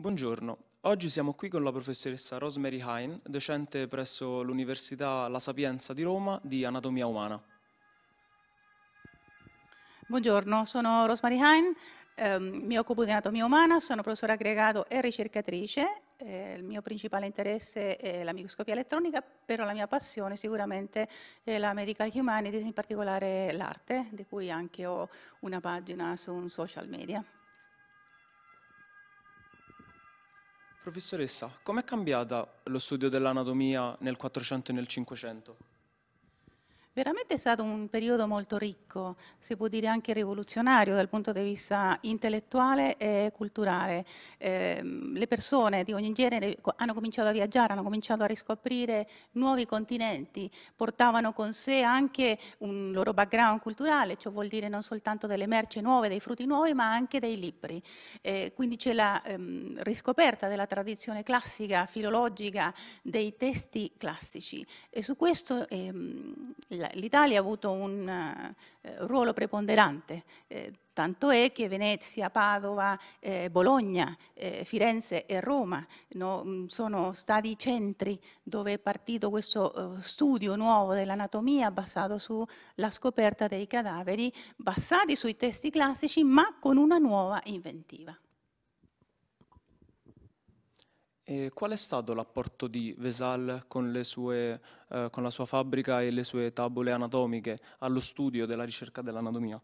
Buongiorno, oggi siamo qui con la professoressa Rosemary Hein, docente presso l'Università La Sapienza di Roma di Anatomia Umana. Buongiorno, sono Rosemary Hein, eh, mi occupo di anatomia umana, sono professore aggregato e ricercatrice. Eh, il mio principale interesse è la microscopia elettronica, però la mia passione sicuramente è la medical humanities, in particolare l'arte, di cui anche ho una pagina su un social media. Professoressa, com'è cambiata lo studio dell'anatomia nel 400 e nel 500? Veramente è stato un periodo molto ricco, si può dire anche rivoluzionario dal punto di vista intellettuale e culturale. Eh, le persone di ogni genere hanno cominciato a viaggiare, hanno cominciato a riscoprire nuovi continenti, portavano con sé anche un loro background culturale, ciò vuol dire non soltanto delle merci nuove, dei frutti nuovi, ma anche dei libri. Eh, quindi c'è la ehm, riscoperta della tradizione classica, filologica, dei testi classici e su questo ehm, la l'Italia ha avuto un eh, ruolo preponderante, eh, tanto è che Venezia, Padova, eh, Bologna, Firenze e Roma mm, sono stati i centri dove è partito questo studio nuovo dell'anatomia basato sulla scoperta dei cadaveri, basati sui testi classici ma con una nuova inventiva. E qual è stato l'apporto di Vesal con, sue, eh, con la sua fabbrica e le sue tavole anatomiche allo studio della ricerca dell'anatomia?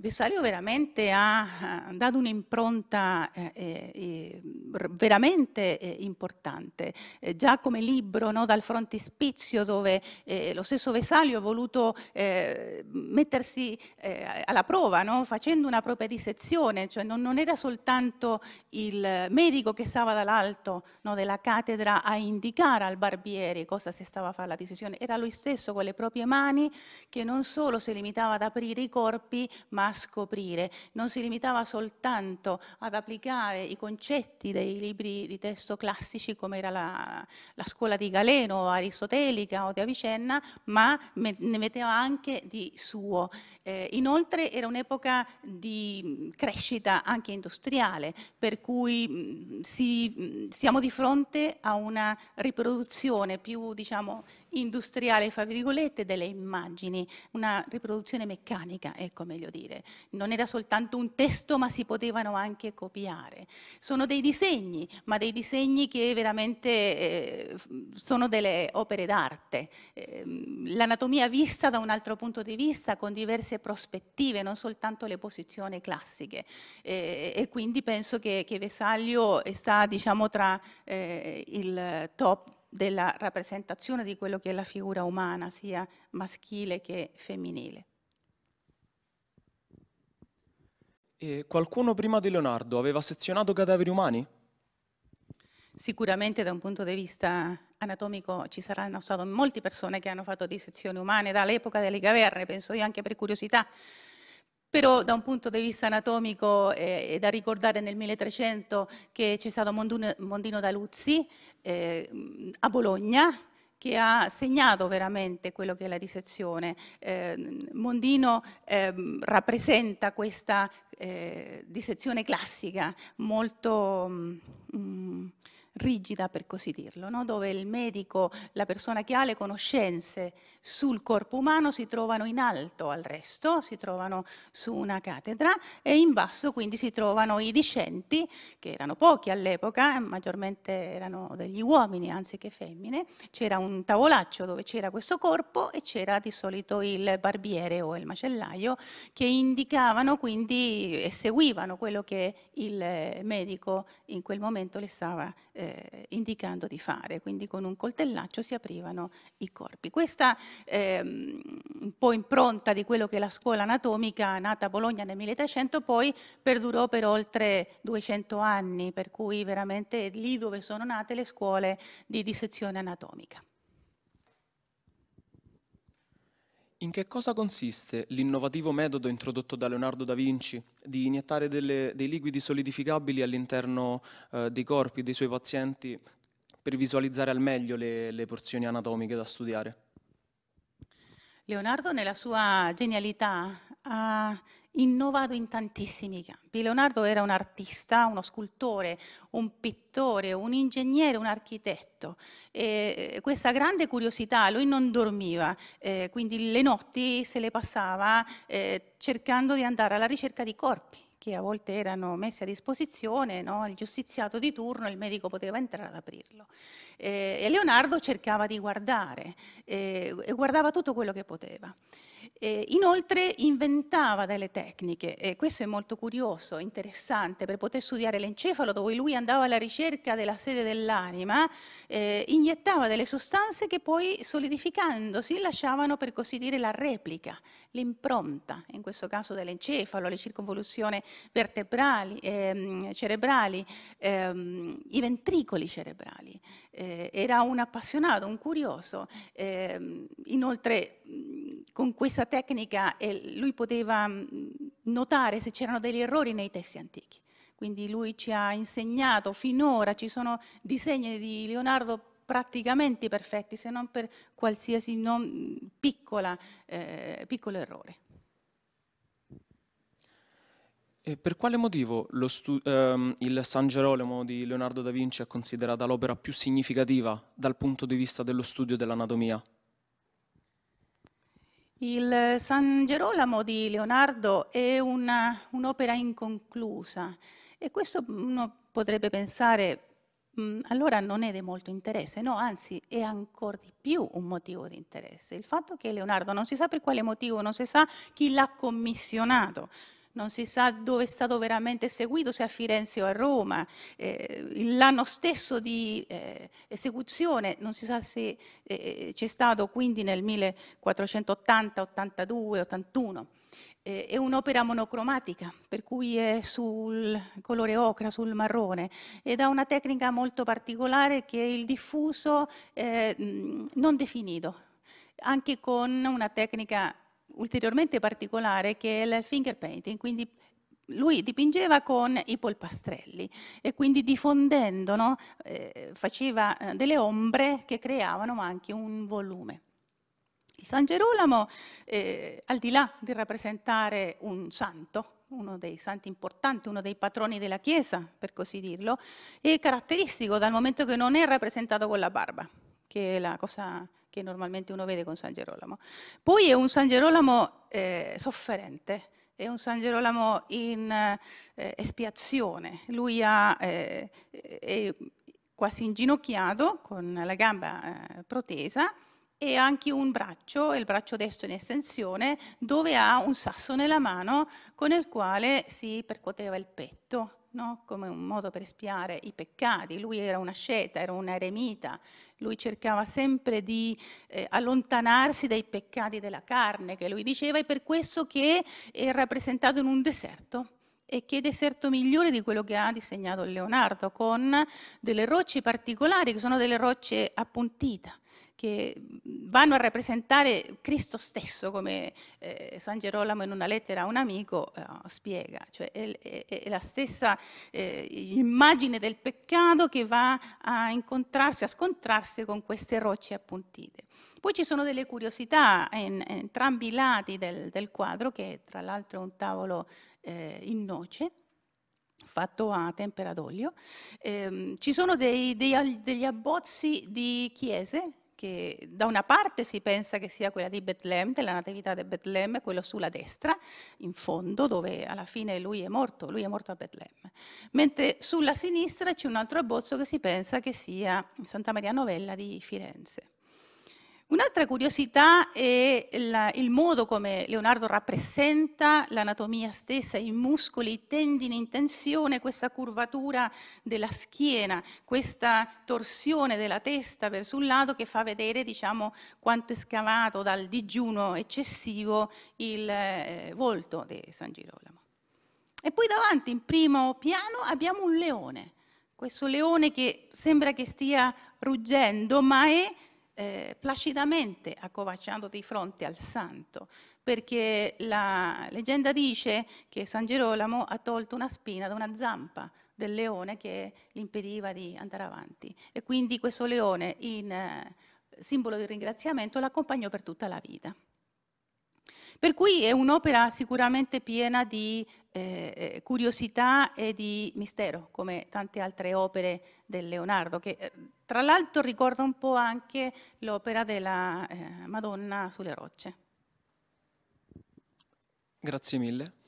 Vesalio veramente ha, dato un'impronta eh, eh, eh veramente eh, importante, eh, già come libro no, dal frontispizio dove eh, lo stesso Vesalio ha voluto mettersi alla prova no, facendo una propria dissezione, cioè non, non, era soltanto il medico che stava dall'alto no, della cattedra a indicare al barbiere cosa si stava a fare la dissezione, era lui stesso con le proprie mani che non solo si limitava ad aprire i corpi ma scoprire, non si limitava soltanto ad applicare i concetti dei libri di testo classici come era la, la scuola di Galeno, aristotelica o di Avicenna, ma ne metteva anche di suo. Eh, inoltre era un'epoca di crescita anche industriale, per cui mh, si, mh, siamo di fronte a una riproduzione più diciamo, industriale, fra virgolette, delle immagini, una riproduzione meccanica, ecco meglio dire. Non era soltanto un testo, ma si potevano anche copiare. Sono dei disegni, ma dei disegni che veramente eh, sono delle opere d'arte. Eh, l'anatomia vista da un altro punto di vista, con diverse prospettive, non soltanto le posizioni classiche. Eh, e quindi penso che, che Vesaglio sta diciamo, tra eh, il top della rappresentazione di quello che è la figura umana, sia maschile che femminile. E qualcuno prima di Leonardo aveva sezionato cadaveri umani? Sicuramente da un punto di vista anatomico ci saranno state molte persone che hanno fatto dissezioni umane dall'epoca delle caverne, penso io anche per curiosità, però da un punto di vista anatomico eh, è da ricordare nel 1300 che c'è stato Mondino, Mondino Daluzzi eh, a Bologna che ha segnato veramente quello che è la dissezione. Eh, Mondino ehm, rappresenta questa eh, dissezione classica, molto... Mh, mm, rigida, per così dirlo, no? dove il medico, la persona che ha le conoscenze sul corpo umano si trovano in alto al resto, si trovano su una cattedra e in basso quindi si trovano i discenti, che erano pochi all'epoca, eh, maggiormente erano degli uomini anziché femmine, c'era un tavolaccio dove c'era questo corpo e c'era di solito il barbiere o il macellaio che indicavano quindi e seguivano quello che il eh, medico in quel momento le stava eh, eh, indicando di fare, quindi con un coltellaccio si aprivano i corpi. Questa eh, un po' impronta di quello che è la scuola anatomica nata a Bologna nel 1300 poi perdurò per oltre 200 anni, per cui veramente lì dove sono nate le scuole di dissezione anatomica. In che cosa consiste l'innovativo metodo introdotto da Leonardo da Vinci di iniettare delle, dei liquidi solidificabili all'interno eh, dei corpi dei suoi pazienti per visualizzare al meglio le, le porzioni anatomiche da studiare? Leonardo nella sua genialità ha innovato in tantissimi campi. Leonardo era un artista, uno scultore, un pittore, un ingegnere, un architetto. E questa grande curiosità, lui non dormiva, eh, quindi le notti se le passava eh, cercando di andare alla ricerca di corpi che a volte erano messi a disposizione, no? il giustiziato di turno, il medico poteva entrare ad aprirlo. Eh, e Leonardo cercava di guardare, eh, e guardava tutto quello che poteva. Eh, inoltre inventava delle tecniche, e questo è molto curioso, interessante, per poter studiare l'encefalo, dove lui andava alla ricerca della sede dell'anima, eh, iniettava delle sostanze che poi solidificandosi lasciavano per così dire la replica, l'impronta, in questo caso dell'encefalo, le circonvoluzioni vertebrali, ehm, cerebrali, ehm, i ventricoli cerebrali. Eh, era un appassionato, un curioso, ehm, inoltre con questa tecnica eh, lui poteva mm, notare se c'erano degli errori nei testi antichi. Quindi lui ci ha insegnato finora, ci sono disegni di Leonardo praticamente perfetti, se non per qualsiasi non piccola, eh, piccolo errore. E per quale motivo ehm, il San Gerolamo di Leonardo da Vinci è considerata l'opera più significativa dal punto di vista dello studio dell'anatomia? Il San Gerolamo di Leonardo è un'opera inconclusa e questo uno potrebbe pensare mm, allora non è di molto interesse, no, anzi è ancora di più un motivo di interesse. Il fatto che Leonardo non si sa per quale motivo, non si sa chi l'ha commissionato, non si sa dove è stato veramente eseguito, se a Firenze o a Roma, eh, l'anno stesso di eh, esecuzione non si sa se eh, eh c'è stato quindi nel 1480, 82, 81. è un'opera monocromatica, per cui è sul colore ocra, sul marrone, ed ha una tecnica molto particolare che è il diffuso eh, non definito, anche con una tecnica ulteriormente particolare che è il finger painting, quindi lui dipingeva con i polpastrelli e quindi diffondendo no, eh, faceva eh, delle ombre che creavano anche un volume. San Gerolamo, eh, al di là di rappresentare un santo, uno dei santi importanti, uno dei patroni della Chiesa, per così dirlo, è caratteristico dal momento che non è rappresentato con la barba, che è la cosa che normalmente uno vede con San Gerolamo. Poi è un San Gerolamo eh, sofferente, è un San Gerolamo in eh, espiazione, lui ha, eh, è quasi inginocchiato con la gamba eh, protesa e anche un braccio, il braccio destro in estensione, dove ha un sasso nella mano con il quale si percoteva il petto no? come un modo per espiare i peccati. Lui era un asceta, era un eremita, lui cercava sempre di eh, allontanarsi dai peccati della carne, che lui diceva, e per questo che è rappresentato in un deserto e che è deserto migliore di quello che ha disegnato Leonardo, con delle rocce particolari, che sono delle rocce appuntite, che vanno a rappresentare Cristo stesso, come eh, San Gerolamo in una lettera a un amico eh, spiega, cioè è, è, è la stessa eh, immagine del peccato che va a incontrarsi, a scontrarsi con queste rocce appuntite. Poi ci sono delle curiosità in, in entrambi i lati del, del quadro, che tra l'altro è un tavolo eh, in noce fatto a tempera d'olio. Eh, ci sono dei, dei, degli abbozzi di chiese che da una parte si pensa che sia quella di Betlemme, della Natività di Betlemme, quello sulla destra, in fondo, dove alla fine lui è morto, lui è morto a Betlemme. Mentre sulla sinistra c'è un altro abbozzo che si pensa che sia Santa Maria Novella di Firenze. Un'altra curiosità è la, il modo come Leonardo rappresenta l'anatomia stessa, i muscoli, i tendini in tensione, questa curvatura della schiena, questa torsione della testa verso un lato che fa vedere diciamo, quanto è scavato dal digiuno eccessivo il eh, volto di San Girolamo. E poi davanti, in primo piano, abbiamo un leone, questo leone che sembra che stia ruggendo, ma è eh, placidamente accovacciando di fronte al santo, perché la leggenda dice che San Gerolamo ha tolto una spina da una zampa del leone che gli impediva di andare avanti e quindi questo leone in eh, simbolo di ringraziamento l'accompagnò per tutta la vita. Per cui è un'opera sicuramente piena di eh, eh, curiosità e di mistero, come tante altre opere del Leonardo, che eh, tra l'altro ricorda un po' anche l'opera della eh, Madonna sulle rocce. Grazie mille.